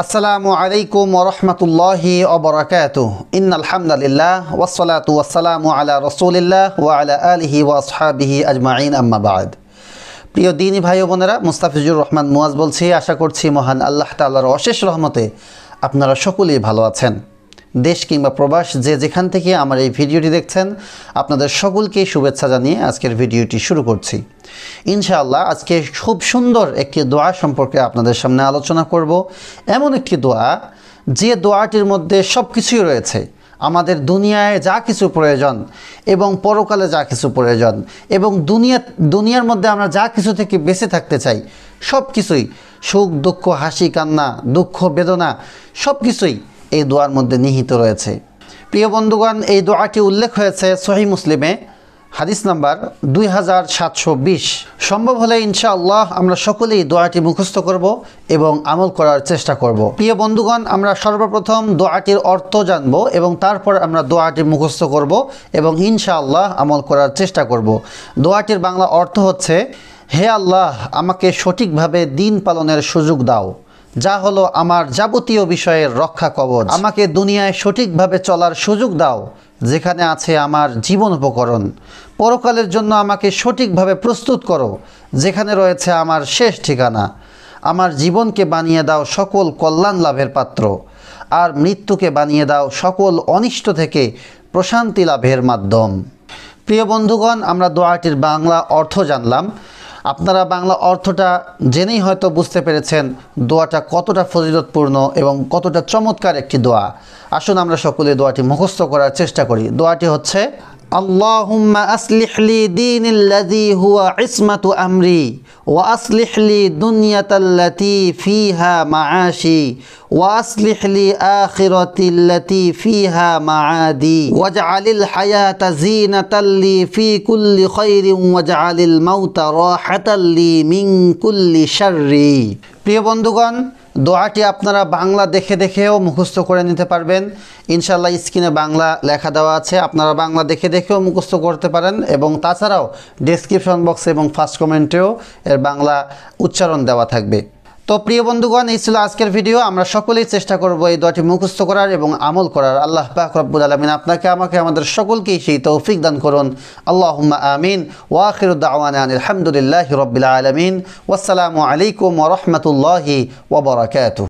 আসসালামু আলাইকুম ওরহমতুল্লাহি অবরাকাত ইন আলহামদুলিল্লাহ ওসলাত ওয়াসালামু আলা রসুলিল্লাহ ওয়া আলা আলহি ওয়াসহাবিহি আজমাইন আম্মাবাদ প্রিয় দিনী ভাই বোনেরা মুস্তাফিজুর রহমান মুয়াজ বলছি আশা করছি মহান আল্লাহ তাল্লাহর অশেষ রহমতে আপনারা সকলেই ভালো আছেন দেশ কিংবা প্রবাস যে যেখান থেকে আমার এই ভিডিওটি দেখছেন আপনাদের সকলকেই শুভেচ্ছা জানিয়ে আজকের ভিডিওটি শুরু করছি ইনশাআল্লাহ আজকে খুব সুন্দর একটি দোয়া সম্পর্কে আপনাদের সামনে আলোচনা করব এমন একটি দোয়া যে দোয়াটির মধ্যে সব কিছুই রয়েছে আমাদের দুনিয়ায় যা কিছু প্রয়োজন এবং পরকালে যা কিছু প্রয়োজন এবং দুনিয়া দুনিয়ার মধ্যে আমরা যা কিছু থেকে বেঁচে থাকতে চাই সব কিছুই সুখ দুঃখ হাসি কান্না দুঃখ বেদনা সব কিছুই এই দোয়ার মধ্যে নিহিত রয়েছে প্রিয় বন্ধুগণ এই দোয়াটি উল্লেখ হয়েছে সহি মুসলিমে হাদিস নাম্বার দুই হাজার সাতশো বিশ সম্ভব হলে ইনশাআল্লাহ আমরা সকলেই দোয়াটি মুখস্থ করব এবং আমল করার চেষ্টা করব প্রিয় বন্ধুগণ আমরা সর্বপ্রথম দোয়াটির অর্থ জানব এবং তারপর আমরা দোয়াটি মুখস্থ করব এবং ইনশাআল্লাহ আমল করার চেষ্টা করব দোয়াটির বাংলা অর্থ হচ্ছে হে আল্লাহ আমাকে সঠিকভাবে দিন পালনের সুযোগ দাও যা হলো আমার যাবতীয় বিষয়ের রক্ষা কবচ আমাকে দুনিয়ায় সঠিকভাবে চলার সুযোগ দাও যেখানে আছে আমার জীবন উপকরণ পরকালের জন্য আমাকে সঠিকভাবে প্রস্তুত করো যেখানে রয়েছে আমার শেষ ঠিকানা আমার জীবনকে বানিয়ে দাও সকল কল্যাণ লাভের পাত্র আর মৃত্যুকে বানিয়ে দাও সকল অনিষ্ট থেকে প্রশান্তি লাভের মাধ্যম প্রিয় বন্ধুগণ আমরা দোয়াটির বাংলা অর্থ জানলাম আপনারা বাংলা অর্থটা জেনেই হয়তো বুঝতে পেরেছেন দোয়াটা কতটা ফজিলতপূর্ণ এবং কতটা চমৎকার একটি দোয়া আসুন আমরা সকলে দোয়াটি মুখস্থ করার চেষ্টা করি দোয়াটি হচ্ছে اللهم أصلح لي دين الذي هو عصمة أمري وأصلح لي دنيا التي فيها معاشي وأصلح لي آخرتي التي فيها معادي واجعل الحياة زينة لي في كل خير واجعل الموت راحة لي من كل شر بيبندقان দোয়াটি আপনারা বাংলা দেখে দেখেও মুখস্থ করে নিতে পারবেন ইনশাল্লাহ স্ক্রিনে বাংলা লেখা দেওয়া আছে আপনারা বাংলা দেখে দেখেও মুখস্থ করতে পারেন এবং তাছাড়াও ডিসক্রিপশন বক্সে এবং ফার্স্ট কমেন্টেও এর বাংলা উচ্চারণ দেওয়া থাকবে তো প্রিয় বন্ধুগণ এই ছিল আজকের ভিডিও আমরা সকলেই চেষ্টা করব এই দোয়াটি মুখস্থ করার এবং আমল করার আল্লাহ পাক রব্বুল আলমিন আপনাকে আমাকে আমাদের সকলকেই সেই তৌফিক দান করুন আল্লাহ আমিন ওয়াখিরুদ্দাওয়ান আলহামদুলিল্লাহ রবিল আলমিন ওসালামু আলাইকুম ওরহমতুল্লাহি ওবরাকাত